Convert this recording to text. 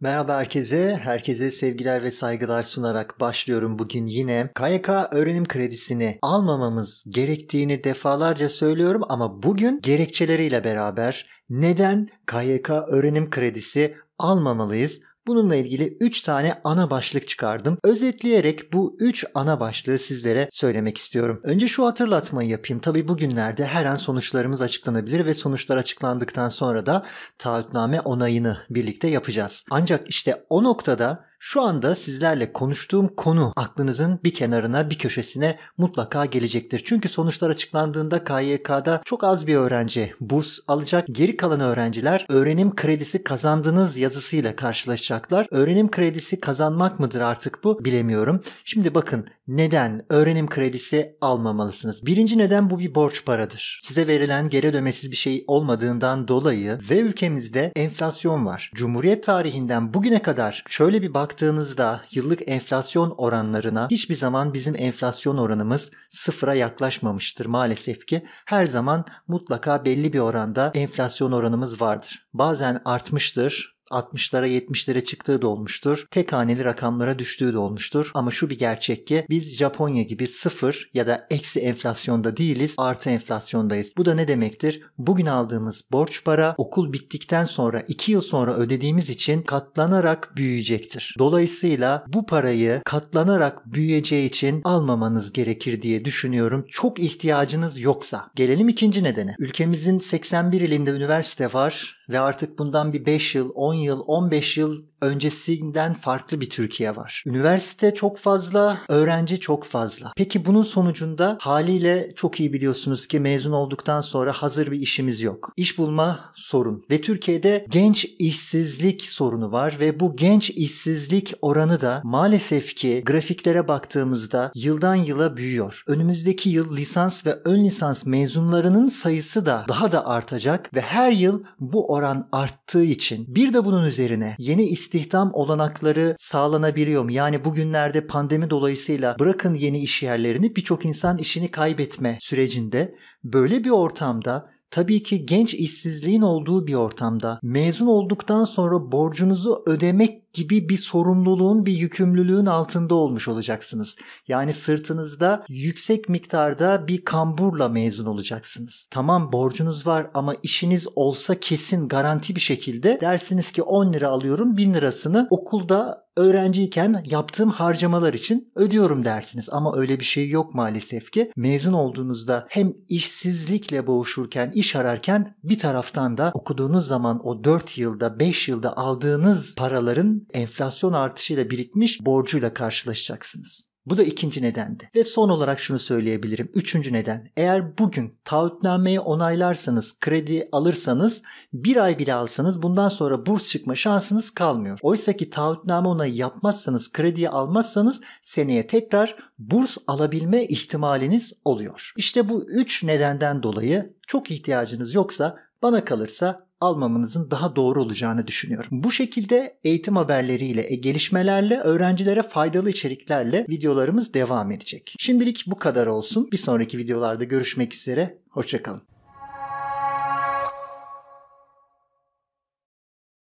Merhaba herkese. Herkese sevgiler ve saygılar sunarak başlıyorum bugün yine. KYK öğrenim kredisini almamamız gerektiğini defalarca söylüyorum ama bugün gerekçeleriyle beraber neden KYK öğrenim kredisi almamalıyız? Bununla ilgili 3 tane ana başlık çıkardım. Özetleyerek bu 3 ana başlığı sizlere söylemek istiyorum. Önce şu hatırlatmayı yapayım. Tabi bugünlerde her an sonuçlarımız açıklanabilir ve sonuçlar açıklandıktan sonra da taahhütname onayını birlikte yapacağız. Ancak işte o noktada şu anda sizlerle konuştuğum konu aklınızın bir kenarına, bir köşesine mutlaka gelecektir. Çünkü sonuçlar açıklandığında KYK'da çok az bir öğrenci burs alacak. Geri kalan öğrenciler öğrenim kredisi kazandınız yazısıyla karşılaşacaklar. Öğrenim kredisi kazanmak mıdır artık bu bilemiyorum. Şimdi bakın neden öğrenim kredisi almamalısınız? Birinci neden bu bir borç paradır. Size verilen geri ödemesiz bir şey olmadığından dolayı ve ülkemizde enflasyon var. Cumhuriyet tarihinden bugüne kadar şöyle bir bak baktığınızda yıllık enflasyon oranlarına hiçbir zaman bizim enflasyon oranımız sıfıra yaklaşmamıştır maalesef ki. Her zaman mutlaka belli bir oranda enflasyon oranımız vardır. Bazen artmıştır, 60'lara 70'lere çıktığı da olmuştur. Tek haneli rakamlara düştüğü de olmuştur. Ama şu bir gerçek ki biz Japonya gibi sıfır ya da eksi enflasyonda değiliz artı enflasyondayız. Bu da ne demektir? Bugün aldığımız borç para okul bittikten sonra 2 yıl sonra ödediğimiz için katlanarak büyüyecektir. Dolayısıyla bu parayı katlanarak büyüyeceği için almamanız gerekir diye düşünüyorum. Çok ihtiyacınız yoksa. Gelelim ikinci nedene. Ülkemizin 81 ilinde üniversite var ve artık bundan bir 5 yıl 10 yıl, 15 yıl öncesinden farklı bir Türkiye var. Üniversite çok fazla, öğrenci çok fazla. Peki bunun sonucunda haliyle çok iyi biliyorsunuz ki mezun olduktan sonra hazır bir işimiz yok. İş bulma sorun ve Türkiye'de genç işsizlik sorunu var ve bu genç işsizlik oranı da maalesef ki grafiklere baktığımızda yıldan yıla büyüyor. Önümüzdeki yıl lisans ve ön lisans mezunlarının sayısı da daha da artacak ve her yıl bu oran arttığı için bir de bu bunun üzerine yeni istihdam olanakları sağlanabiliyor mu? Yani bugünlerde pandemi dolayısıyla bırakın yeni iş yerlerini birçok insan işini kaybetme sürecinde böyle bir ortamda tabii ki genç işsizliğin olduğu bir ortamda mezun olduktan sonra borcunuzu ödemek gibi bir sorumluluğun, bir yükümlülüğün altında olmuş olacaksınız. Yani sırtınızda yüksek miktarda bir kamburla mezun olacaksınız. Tamam borcunuz var ama işiniz olsa kesin garanti bir şekilde dersiniz ki 10 lira alıyorum 1000 lirasını okulda öğrenciyken yaptığım harcamalar için ödüyorum dersiniz. Ama öyle bir şey yok maalesef ki. Mezun olduğunuzda hem işsizlikle boğuşurken, iş ararken bir taraftan da okuduğunuz zaman o 4 yılda, 5 yılda aldığınız paraların enflasyon artışıyla birikmiş borcuyla karşılaşacaksınız. Bu da ikinci nedendi. Ve son olarak şunu söyleyebilirim. Üçüncü neden. Eğer bugün taahhütnameyi onaylarsanız, kredi alırsanız, bir ay bile alsanız bundan sonra burs çıkma şansınız kalmıyor. Oysa ki taahhütname onayı yapmazsanız, krediyi almazsanız seneye tekrar burs alabilme ihtimaliniz oluyor. İşte bu üç nedenden dolayı çok ihtiyacınız yoksa bana kalırsa almamanızın daha doğru olacağını düşünüyorum. Bu şekilde eğitim haberleriyle, e, gelişmelerle, öğrencilere faydalı içeriklerle videolarımız devam edecek. Şimdilik bu kadar olsun. Bir sonraki videolarda görüşmek üzere. Hoşçakalın.